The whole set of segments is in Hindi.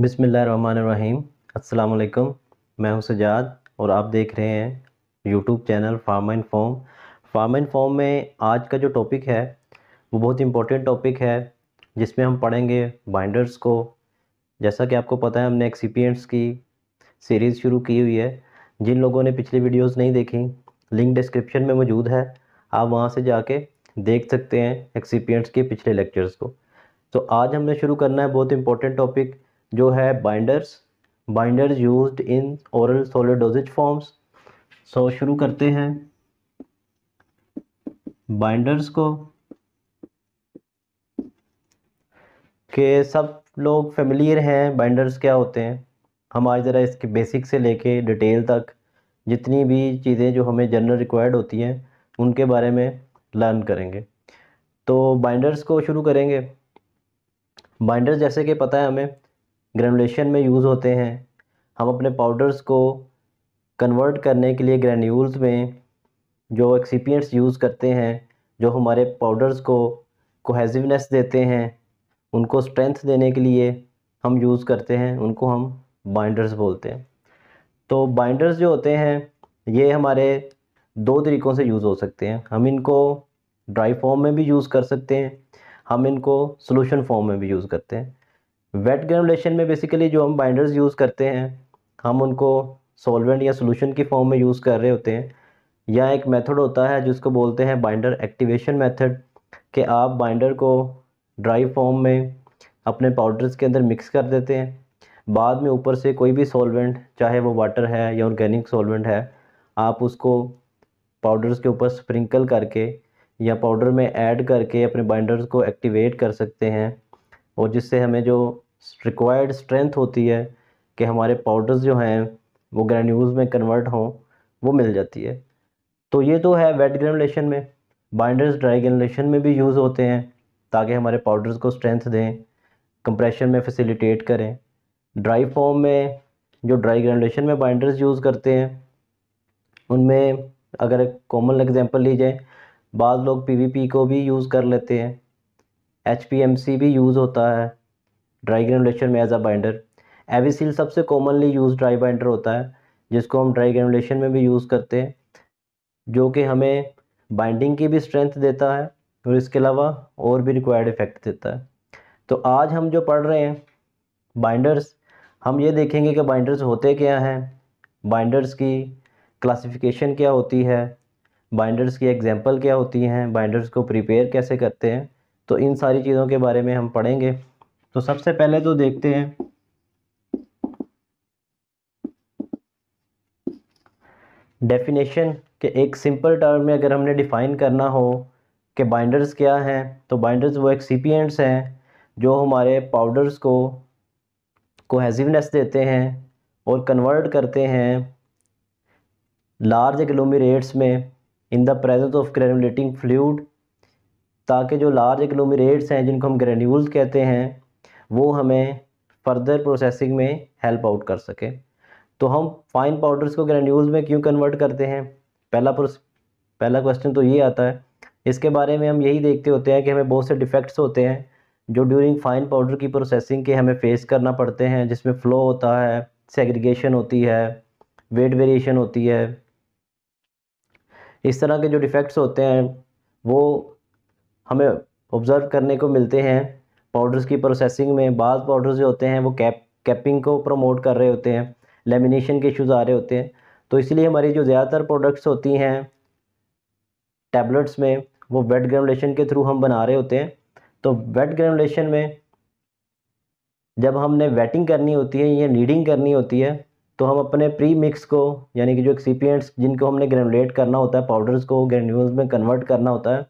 बिसमीम् अल्लाम मैं हूं सजाद और आप देख रहे हैं YouTube channel farm and form farm and form में आज का जो टॉपिक है वो बहुत इंपॉर्टेंट टॉपिक है जिसमें हम पढ़ेंगे बाइंडर्स को जैसा कि आपको पता है हमने एक्सीपियंट्स की सीरीज़ शुरू की हुई है जिन लोगों ने पिछली वीडियोस नहीं देखी लिंक डिस्क्रिप्शन में मौजूद है आप वहाँ से जाके देख सकते हैं एक्सीपियंट्स के पिछले लेक्चर्स को तो आज हमने शुरू करना है बहुत इंपॉर्टेंट टॉपिक जो है binders binders used in oral solid dosage forms so शुरू करते हैं बाइंडर्स को के सब लोग फेमिलियर हैं बाइंडर्स क्या होते हैं हम आज ज़रा इसके बेसिक से लेके डिटेल तक जितनी भी चीज़ें जो हमें जनरल रिक्वायर्ड होती हैं उनके बारे में लर्न करेंगे तो बाइंडर्स को शुरू करेंगे बाइंडर्स जैसे कि पता है हमें ग्रेनुलेशन में यूज़ होते हैं हम अपने पाउडर्स को कन्वर्ट करने के लिए ग्रैन्यूल्स में जो एक्सीपियंट्स यूज़ करते हैं जो हमारे पाउडर्स को कोहेजिवनेस देते हैं उनको स्ट्रेंथ देने के लिए हम यूज़ करते हैं उनको हम बाइंडर्स बोलते हैं तो बाइंडर्स जो होते हैं ये हमारे दो तरीक़ों से यूज़ हो सकते हैं हम इनको ड्राई फॉर्म में भी यूज़ कर सकते हैं हम इनको सोलूशन फॉर्म में भी यूज़ करते हैं वेट ग्रेनुलेशन में बेसिकली जो हम बाइंडर्स यूज़ करते हैं हम उनको सॉल्वेंट या सोलूशन की फॉर्म में यूज़ कर रहे होते हैं या एक मेथड होता है जिसको बोलते हैं बाइंडर एक्टिवेशन मेथड कि आप बाइंडर को ड्राई फॉर्म में अपने पाउडर्स के अंदर मिक्स कर देते हैं बाद में ऊपर से कोई भी सॉल्वेंट चाहे वो वाटर है या ऑर्गेनिक सॉल्वेंट है आप उसको पाउडर्स के ऊपर स्प्रिंकल करके या पाउडर में ऐड करके अपने बाइंडर्स को एक्टिवेट कर सकते हैं और जिससे हमें जो रिक्वायर्ड स्ट्रेंथ होती है कि हमारे पाउडर्स जो हैं वो ग्रैन्यूल्स में कन्वर्ट हों वो मिल जाती है तो ये तो है वेट ग्रेनुलेशन में बाइंडर्स ड्राई ग्रेनुलेशन में भी यूज़ होते हैं ताकि हमारे पाउडर्स को स्ट्रेंथ दें कंप्रेशन में फैसिलिटेट करें ड्राई फॉर्म में जो ड्राई ग्रेनुलेशन में बाइंडर्स यूज़ करते हैं उनमें अगर कॉमन एग्जांपल ली जाए बाद लोग पीवीपी को भी यूज़ कर लेते हैं एचपीएमसी भी यूज़ होता है ड्राई ग्रेनुलेशन में एज अ बाइंडर एविसील सबसे कॉमनली यूज ड्राई बाइंडर होता है जिसको हम ड्राई ग्रेनुलेशन में भी यूज़ करते हैं जो कि हमें बाइंडिंग की भी स्ट्रेंथ देता है और इसके अलावा और भी रिक्वायर्ड इफेक्ट देता है तो आज हम जो पढ़ रहे हैं बाइंडर्स हम ये देखेंगे कि बाइंडर्स होते क्या हैं बाइंडर्स की क्लासिफिकेशन क्या होती है बाइंडर्स की एग्जांपल क्या होती हैं बाइंडर्स को प्रिपेयर कैसे करते हैं तो इन सारी चीज़ों के बारे में हम पढ़ेंगे तो सबसे पहले तो देखते हैं डेफिनेशन के एक सिंपल टर्म में अगर हमने डिफ़ाइन करना हो कि बाइंडर्स क्या हैं तो बाइंडर्स वो एक्सीपियंट्स हैं जो हमारे पाउडर्स को कोहेजिवनेस देते हैं और कन्वर्ट करते हैं लार्ज एग्लोमेरेट्स में in the presence of granulating fluid ताकि जो लार्ज एग्लोमेरेट्स हैं जिनको हम ग्रेन्यूल्स कहते हैं वो हमें फर्दर प्रोसेसिंग में हेल्प आउट कर सके तो हम फाइन पाउडर्स को ग्रैंड्यूल्स में क्यों कन्वर्ट करते हैं पहला पहला क्वेश्चन तो ये आता है इसके बारे में हम यही देखते होते हैं कि हमें बहुत से डिफेक्ट्स होते हैं जो ड्यूरिंग फाइन पाउडर की प्रोसेसिंग के हमें फेस करना पड़ते हैं जिसमें फ़्लो होता है सेग्रीगेशन होती है वेट वेरिएशन होती है इस तरह के जो डिफेक्ट्स होते हैं वो हमें ऑब्ज़र्व करने को मिलते हैं पाउडर्स की प्रोसेसिंग में बाद पाउडर्स जो होते हैं वो कैप कैपिंग को प्रमोट कर रहे होते हैं लेमिनेशन के इशूज़ आ रहे होते हैं तो इसलिए हमारी जो ज़्यादातर प्रोडक्ट्स होती हैं टैबलेट्स में वो वेट ग्रेनुलेशन के थ्रू हम बना रहे होते हैं तो वेट ग्रेनुलेशन में जब हमने वेटिंग करनी होती है या नीडिंग करनी होती है तो हम अपने प्री मिक्स को यानी कि जो एक्सीपियंट्स जिनको हमने ग्रेनुलेट करना होता है पाउडर्स को ग्रेन्यूल्स में कन्वर्ट करना होता है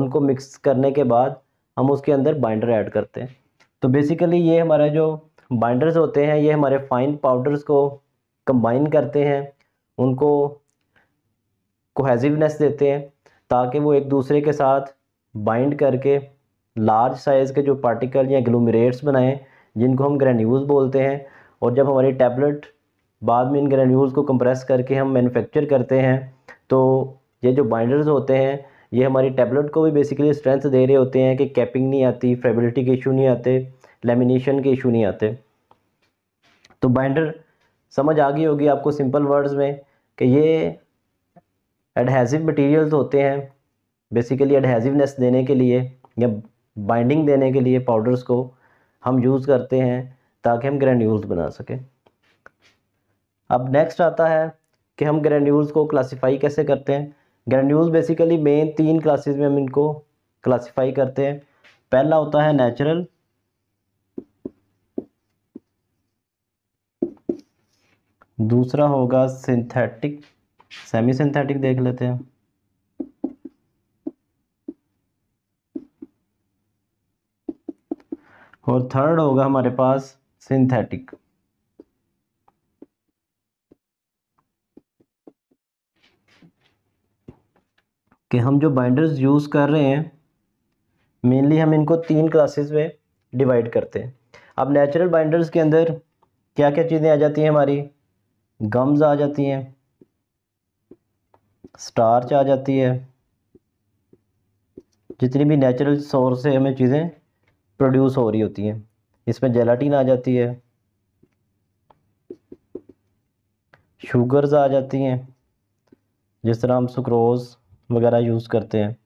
उनको मिक्स करने के बाद हम उसके अंदर बाइंडर ऐड करते हैं तो बेसिकली ये हमारा जो बाइंडर्स होते हैं ये हमारे फाइन पाउडर्स को कंबाइन करते हैं उनको कोहेजिवनेस देते हैं ताकि वो एक दूसरे के साथ बाइंड करके लार्ज साइज़ के जो पार्टिकल या ग्लूमरेट्स बनाएं जिनको हम ग्रेन्यूल्स बोलते हैं और जब हमारी टैबलेट बाद में इन ग्रेन्यूल्स को कंप्रेस करके हम मैन्युफैक्चर करते हैं तो ये जो बाइंडर्स होते हैं ये हमारी टैबलेट को भी बेसिकली स्ट्रेंथ दे रहे होते हैं कि कैपिंग नहीं आती फ्रेबिलिटी के इशू नहीं आते लेमिनेशन के इशू नहीं आते तो बाइंडर समझ आ गई होगी आपको सिंपल वर्ड्स में कि ये एडहेसिव मटेरियल होते हैं बेसिकली एडहेसिवनेस देने के लिए या बाइंडिंग देने के लिए पाउडर्स को हम यूज़ करते हैं ताकि हम ग्रैन्यूल्स बना सकें अब नेक्स्ट आता है कि हम ग्रैन्यूल्स को क्लासिफाई कैसे करते हैं ग्रैन्यूल्स बेसिकली मेन तीन क्लासेस में हम इनको क्लासीफाई करते हैं पहला होता है नेचुरल दूसरा होगा सिंथेटिक सेमी सिंथेटिक देख लेते हैं और थर्ड होगा हमारे पास सिंथेटिक कि हम जो बाइंडर्स यूज़ कर रहे हैं मेनली हम इनको तीन क्लासेस में डिवाइड करते हैं अब नेचुरल बाइंडर्स के अंदर क्या क्या चीज़ें आ जाती हैं हमारी गम्स आ जाती हैं स्टार्च आ जाती है जितनी भी नेचुरल सोर्स से हमें चीज़ें प्रोड्यूस हो रही होती हैं इसमें जेलाटीन आ जाती है शुगर्स आ जाती हैं जिस तरह हम सुक्रोज़ वगैरह यूज़ करते हैं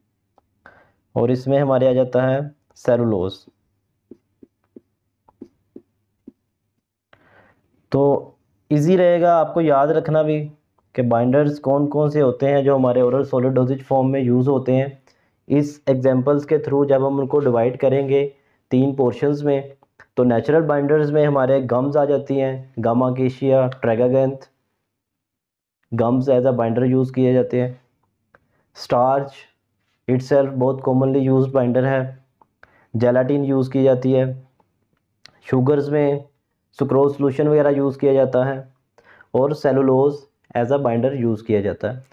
और इसमें हमारे आ जाता है सेलुलोस तो इजी रहेगा आपको याद रखना भी कि बाइंडर्स कौन कौन से होते हैं जो हमारे ओरल सॉलिड डोजेज फॉर्म में यूज़ होते हैं इस एग्जांपल्स के थ्रू जब हम उनको डिवाइड करेंगे तीन पोर्शंस में तो नेचुरल बाइंडर्स में हमारे गम्स आ जाती हैं gum acacia tragacanth gums as a binder use किए जाते हैं स्टार्च इट्स बहुत कॉमनली यूज बाइंडर है जेलाटिन यूज़ की जाती है शुगर्स में सुक्रोज सोलूशन वगैरह यूज़ किया जाता है और cellulose as a binder use किया जाता है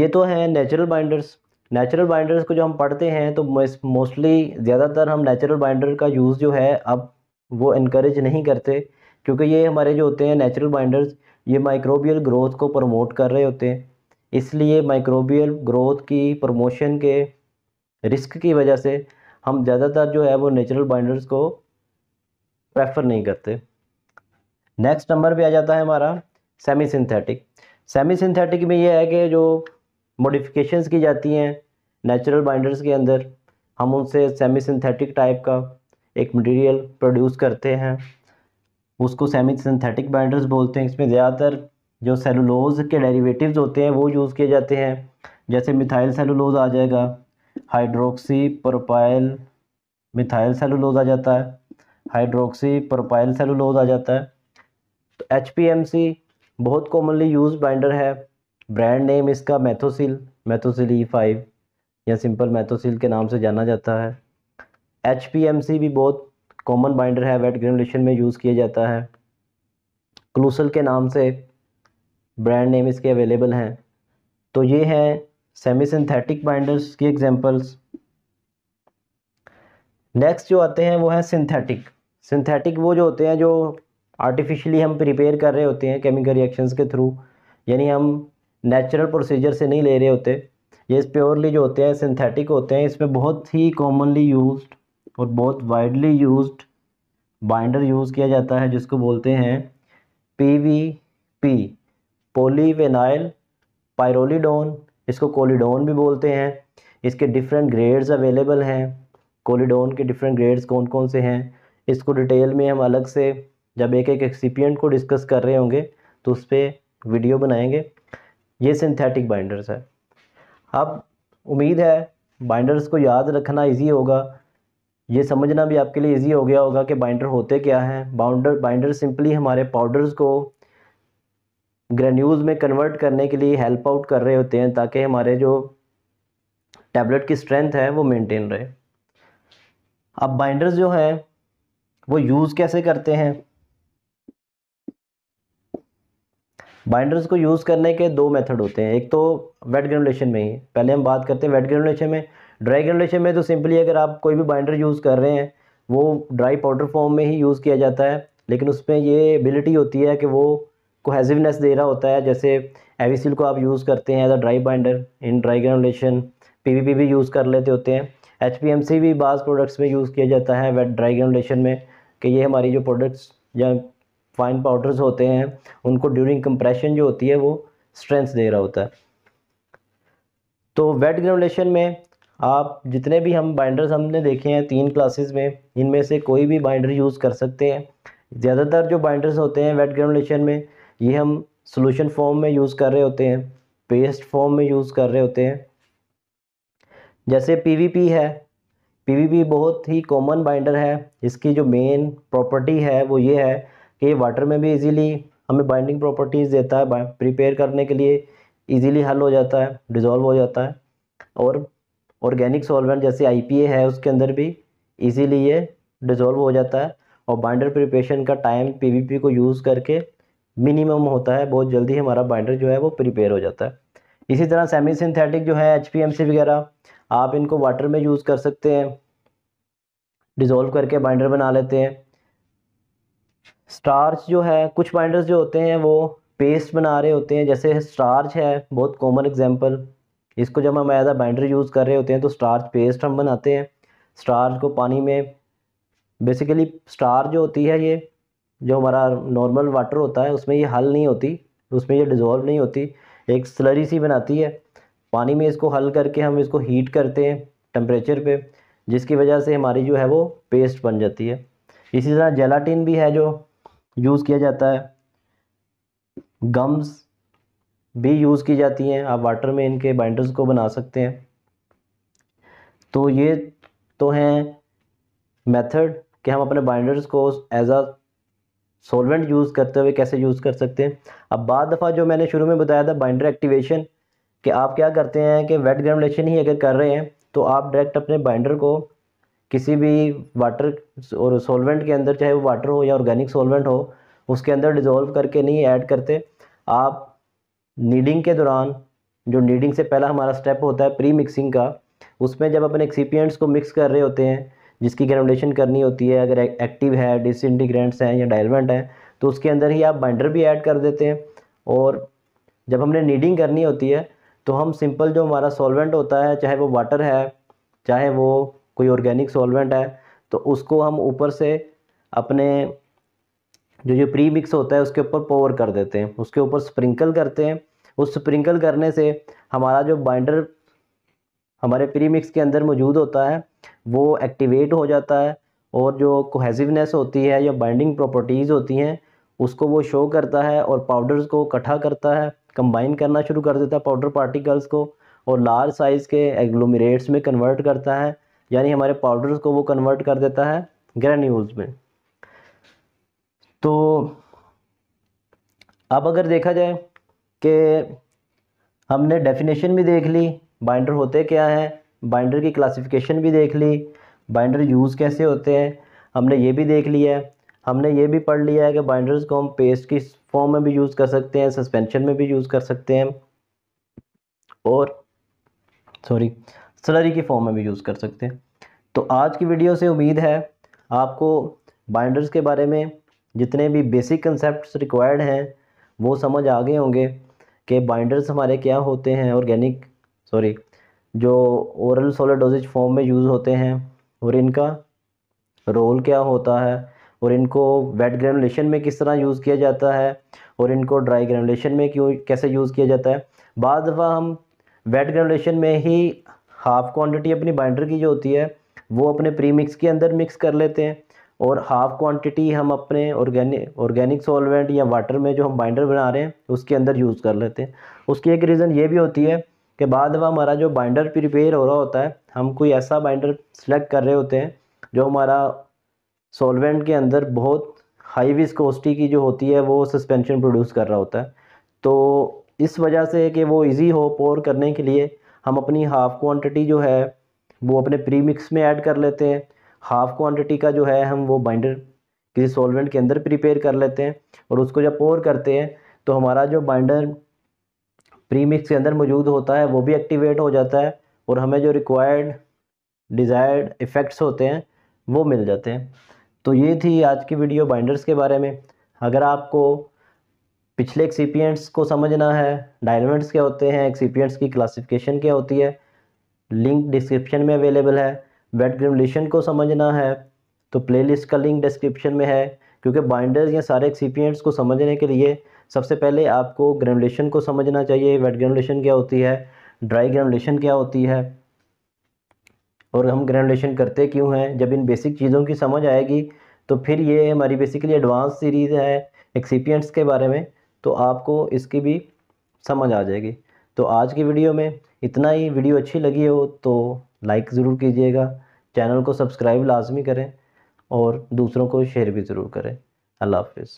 ये तो है नेचुरल बाइंडर्स नेचुरल बाइंडर्स को जो हम पढ़ते हैं तो मोस्टली ज़्यादातर हम नेचुरल बाइंडर का यूज़ जो है अब वो इनक्रेज नहीं करते क्योंकि ये हमारे जो होते हैं नेचुरल बाइंडर्स ये माइक्रोबियल ग्रोथ को प्रमोट कर रहे होते हैं इसलिए माइक्रोबियल ग्रोथ की प्रमोशन के रिस्क की वजह से हम ज़्यादातर जो है वो नेचुरल बाइंडर्स को प्रेफर नहीं करते नेक्स्ट नंबर पे आ जाता है हमारा सेमी सिंथेटिक सेमी सिंथेटिक में ये है कि जो मॉडिफिकेशंस की जाती हैं नेचुरल बाइंडर्स के अंदर हम उनसे सेमी सिंथेटिक टाइप का एक मटेरियल प्रोड्यूस करते हैं उसको सेमी सिंथेटिक बाइंडर्स बोलते हैं इसमें ज़्यादातर जो सेलुलोज़ के डेरिवेटिव्स होते हैं वो यूज़ किए जाते हैं जैसे मिथाइल सेलुलोज़ आ जाएगा हाइड्रोक्सी प्रोपाइल मिथाइल सेलुलोज़ आ जाता है हाइड्रोक्सी प्रोपाइल सेलुलोज़ आ जाता है तो एच बहुत कॉमनली यूज बाइंडर है ब्रांड नेम इसका मैथोसिल मैथोसिल ई फाइव या सिंपल मैथोसिल के नाम से जाना जाता है एच भी बहुत कॉमन बाइंडर है वेट ग्रेनुलेशन में यूज़ किया जाता है क्लूसल के नाम से ब्रांड नेम इसके अवेलेबल हैं तो ये हैं सेमी सिंथेटिक बाइंडर्स की एग्जांपल्स नेक्स्ट जो आते हैं वो हैं सिंथेटिक सिंथेटिक वो जो होते हैं जो आर्टिफिशियली हम प्रिपेयर कर रहे होते हैं केमिकल रिएक्शंस के थ्रू यानी हम नेचुरल प्रोसीजर से नहीं ले रहे होते ये प्योरली जो होते हैं सिंथेटिक होते हैं इसमें बहुत ही कॉमनली यूज और बहुत वाइडली यूज बाइंडर यूज़ किया जाता है जिसको बोलते हैं P V P polyvinyl pyrrolidone इसको कोलीडोन भी बोलते हैं इसके डिफरेंट ग्रेड्स अवेलेबल हैं कोलीडोन के डिफरेंट ग्रेड्स कौन कौन से हैं इसको डिटेल में हम अलग से जब एक एक एक्सीपियंट को डिस्कस कर रहे होंगे तो उस पर वीडियो बनाएंगे ये सिंथेटिक बाइंडर्स है अब उम्मीद है बाइंडर्स को याद रखना इजी होगा ये समझना भी आपके लिए इजी हो गया होगा कि बाइंडर होते क्या हैं बाउंडर बाइंडर सिंपली हमारे पाउडर्स को ग्रेन्यूज में कन्वर्ट करने के लिए हेल्प आउट कर रहे होते हैं ताकि हमारे जो टैबलेट की स्ट्रेंथ है वो मेंटेन रहे अब बाइंडर्स जो हैं वो यूज़ कैसे करते हैं बाइंडर्स को यूज़ करने के दो मेथड होते हैं एक तो वेट ग्रेनुलेशन में ही पहले हम बात करते हैं वेट ग्रेनुलेशन में ड्राई ग्रेनुलेशन में तो सिंपली अगर आप कोई भी बाइंडर यूज़ कर रहे हैं वो ड्राई पाउडर फॉर्म में ही यूज़ किया जाता है लेकिन उसमें ये एबिलिटी होती है कि वो कोहेजिवनेस दे रहा होता है जैसे एविसिल को आप यूज़ करते हैं as a dry binder in dry granulation P भी यूज़ कर लेते होते हैं एच भी बाज़ प्रोडक्ट्स में यूज़ किया जाता है वेट ड्राई ग्रेनुलेशन में कि ये हमारी जो प्रोडक्ट्स या फाइन पाउडर्स होते हैं उनको ड्यूरिंग कंप्रेशन जो होती है वो स्ट्रेंथ दे रहा होता है तो वेट ग्रेनुलेशन में आप जितने भी हम बाइंडर्स हमने देखे हैं तीन क्लासेस में इनमें से कोई भी बाइंडर यूज़ कर सकते हैं ज़्यादातर जो बाइंडर्स होते हैं वेट ग्रेनुलेशन में ये हम सोल्यूशन फॉर्म में यूज़ कर रहे होते हैं पेस्ट फॉर्म में यूज़ कर रहे होते हैं जैसे पीवीपी है पीवीपी बहुत ही कॉमन बाइंडर है इसकी जो मेन प्रॉपर्टी है वो ये है कि वाटर में भी इजीली हमें बाइंडिंग प्रॉपर्टीज़ देता है प्रिपेयर करने के लिए इजीली हल हो जाता है डिज़ोल्व हो जाता है और ऑर्गेनिक सॉल्वेंट जैसे आईपीए है उसके अंदर भी इजीली ये डिज़ोल्व हो जाता है और बाइंडर प्रिपेशन का टाइम पीवीपी को यूज़ करके मिनिमम होता है बहुत जल्दी हमारा बाइंडर जो है वो प्रिपेयर हो जाता है इसी तरह सेमी सिंथेटिक जो है एच पी एम सी वगैरह आप इनको वाटर में यूज़ कर सकते हैं डिज़ोल्व करके बाइंडर बना लेते हैं स्टार्च जो है कुछ बाइंडर्स जो होते हैं वो पेस्ट बना रहे होते हैं जैसे स्टार्च है बहुत कॉमन एग्जांपल इसको जब हम एज बाइंडर यूज़ कर रहे होते हैं तो स्टार्च पेस्ट हम बनाते हैं स्टार्च को पानी में बेसिकली स्टार जो होती है ये जो हमारा नॉर्मल वाटर होता है उसमें ये हल नहीं होती उसमें ये डिज़ोल्व नहीं होती एक स्लरी सी बनाती है पानी में इसको हल करके हम इसको हीट करते हैं टेम्परेचर पे जिसकी वजह से हमारी जो है वो पेस्ट बन जाती है इसी तरह जेलाटिन भी है जो यूज़ किया जाता है गम्स भी यूज़ की जाती हैं आप वाटर में इनके बाइंडर्स को बना सकते हैं तो ये तो हैं मेथड कि हम अपने बाइंडर्स को एज आ सोलवेंट यूज़ करते हुए कैसे यूज़ कर सकते हैं अब बाद दफ़ा जो मैंने शुरू में बताया था बाइंडर एक्टिवेशन कि आप क्या करते हैं कि वेट ग्रेनुलेशन ही अगर कर रहे हैं तो आप डायरेक्ट अपने बाइंडर को किसी भी वाटर और सोलवेंट के अंदर चाहे वो वाटर हो या ऑर्गेनिक सोलवेंट हो उसके अंदर डिज़ोल्व करके नहीं ऐड करते आप नीडिंग के दौरान जो नीडिंग से पहला हमारा स्टेप होता है प्री मिक्सिंग का उसमें जब अपने एक्सीपियंट्स को मिक्स कर रहे होते हैं जिसकी ग्रेनुलेशन करनी होती है अगर एक्टिव है डिसइंटीग्रेंट्स हैं या डायलमेंट हैं तो उसके अंदर ही आप बाइंडर भी ऐड कर देते हैं और जब हमने नीडिंग करनी होती है तो हम सिंपल जो हमारा सॉल्वेंट होता है चाहे वो वाटर है चाहे वो कोई ऑर्गेनिक सॉल्वेंट है तो उसको हम ऊपर से अपने जो जो प्री मिक्स होता है उसके ऊपर पोवर कर देते हैं उसके ऊपर स्प्रिंकल करते हैं उस स्प्रिंकल करने से हमारा जो बाइंडर हमारे प्री मिक्स के अंदर मौजूद होता है वो एक्टिवेट हो जाता है और जो कोहेसिवनेस होती है या बाइंडिंग प्रॉपर्टीज़ होती हैं उसको वो शो करता है और पाउडर्स को इकट्ठा करता है कंबाइन करना शुरू कर देता है पाउडर पार्टिकल्स को और लार्ज साइज़ के एग्लोमरेट्स में कन्वर्ट करता है यानी हमारे पाउडर्स को वो कन्वर्ट कर देता है ग्रेन्यूल्स में तो अब अगर देखा जाए कि हमने डेफिनेशन भी देख ली बाइंडर होते क्या है बाइंडर की क्लासिफिकेशन भी देख ली बाइंडर यूज़ कैसे होते हैं हमने ये भी देख लिया है हमने ये भी पढ़ लिया है कि बाइंडर्स को हम पेस्ट की फॉर्म में भी यूज़ कर सकते हैं सस्पेंशन में भी यूज़ कर सकते हैं और सॉरी स्लरी की फॉर्म में भी यूज़ कर सकते हैं तो आज की वीडियो से उम्मीद है आपको बाइंडर्स के बारे में जितने भी बेसिक कंसेप्ट रिक्वायर्ड हैं वो समझ आ गए होंगे कि बाइंडर्स हमारे क्या होते हैं ऑर्गेनिक सॉरी जो ओरल सोलर डोजेज फॉर्म में यूज़ होते हैं और इनका रोल क्या होता है और इनको वेट ग्रेनुलेशन में किस तरह यूज़ किया जाता है और इनको ड्राई ग्रेनुलेशन में क्यों कैसे यूज़ किया जाता है बाद दफ़ा हम वेट ग्रेनुलेशन में ही हाफ़ क्वांटिटी अपनी बाइंडर की जो होती है वो अपने प्री मिक्स के अंदर मिक्स कर लेते हैं और हाफ़ क्वांटिटी हम अपने ऑर्गेनिक ऑर्गेनिक सॉल्वेंट या वाटर में जो हम बाइंडर बना रहे हैं उसके अंदर यूज़ कर लेते हैं उसकी एक रीज़न ये भी होती है के बाद वह हमारा जो बाइंडर प्रिपेयर हो रहा होता है हम कोई ऐसा बाइंडर सेलेक्ट कर रहे होते हैं जो हमारा सॉल्वेंट के अंदर बहुत हाई विस्कोसिटी की जो होती है वो सस्पेंशन प्रोड्यूस कर रहा होता है तो इस वजह से कि वो इजी हो पोर करने के लिए हम अपनी हाफ़ क्वांटिटी जो है वो अपने प्री मिक्स में ऐड कर लेते हैं हाफ़ क्वांटिटी का जो है हम वो बाइंडर किसी सॉल्वेंट के अंदर प्रिपेयर कर लेते हैं और उसको जब पोर करते हैं तो हमारा जो बाइंडर प्रीमिक्स के अंदर मौजूद होता है वो भी एक्टिवेट हो जाता है और हमें जो रिक्वायर्ड डिज़ायर्ड इफ़ेक्ट्स होते हैं वो मिल जाते हैं तो ये थी आज की वीडियो बाइंडर्स के बारे में अगर आपको पिछले एक्सीपियंट्स को समझना है डायलमेंट्स क्या होते हैं एक्सीपियंट्स की क्लासिफिकेशन क्या होती है लिंक डिस्क्रिप्शन में अवेलेबल है वेट ग्रेमुलेशन को समझना है तो प्लेलिस्ट का लिंक डिस्क्रिप्शन में है क्योंकि बाइंडर्स या सारे एक्सीपियंट्स को समझने के लिए सबसे पहले आपको ग्रेनुलेशन को समझना चाहिए वेट ग्रेनुलेशन क्या होती है ड्राई ग्रेनुलेशन क्या होती है और हम ग्रेनुलेशन करते क्यों हैं जब इन बेसिक चीज़ों की समझ आएगी तो फिर ये हमारी बेसिकली एडवांस सीरीज़ है एक्सीपियंट्स के बारे में तो आपको इसकी भी समझ आ जाएगी तो आज की वीडियो में इतना ही वीडियो अच्छी लगी हो तो लाइक ज़रूर कीजिएगा चैनल को सब्सक्राइब लाजमी करें और दूसरों को शेयर भी ज़रूर करें अल्लाह हाफिज़